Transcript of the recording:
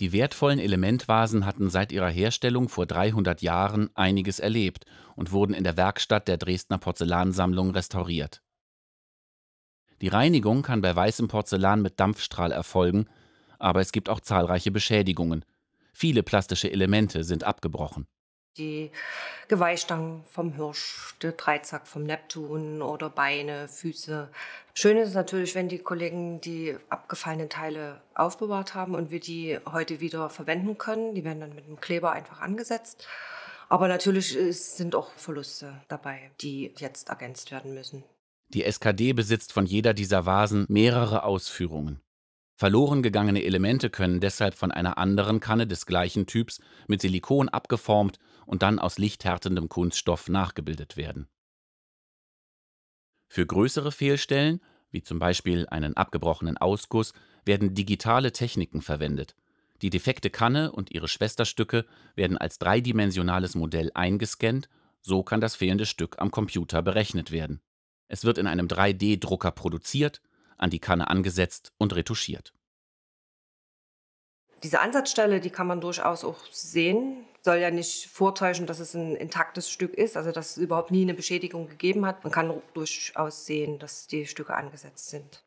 Die wertvollen Elementvasen hatten seit ihrer Herstellung vor 300 Jahren einiges erlebt und wurden in der Werkstatt der Dresdner Porzellansammlung restauriert. Die Reinigung kann bei weißem Porzellan mit Dampfstrahl erfolgen, aber es gibt auch zahlreiche Beschädigungen. Viele plastische Elemente sind abgebrochen die Geweihstangen vom Hirsch, der Dreizack vom Neptun oder Beine, Füße. Schön ist es natürlich, wenn die Kollegen die abgefallenen Teile aufbewahrt haben und wir die heute wieder verwenden können. Die werden dann mit einem Kleber einfach angesetzt. Aber natürlich sind auch Verluste dabei, die jetzt ergänzt werden müssen. Die SKD besitzt von jeder dieser Vasen mehrere Ausführungen. Verloren gegangene Elemente können deshalb von einer anderen Kanne des gleichen Typs mit Silikon abgeformt und dann aus lichthärtendem Kunststoff nachgebildet werden. Für größere Fehlstellen, wie zum Beispiel einen abgebrochenen Ausguss, werden digitale Techniken verwendet. Die defekte Kanne und ihre Schwesterstücke werden als dreidimensionales Modell eingescannt, so kann das fehlende Stück am Computer berechnet werden. Es wird in einem 3D-Drucker produziert an die Kanne angesetzt und retuschiert. Diese Ansatzstelle, die kann man durchaus auch sehen. Soll ja nicht vortäuschen, dass es ein intaktes Stück ist, also dass es überhaupt nie eine Beschädigung gegeben hat. Man kann durchaus sehen, dass die Stücke angesetzt sind.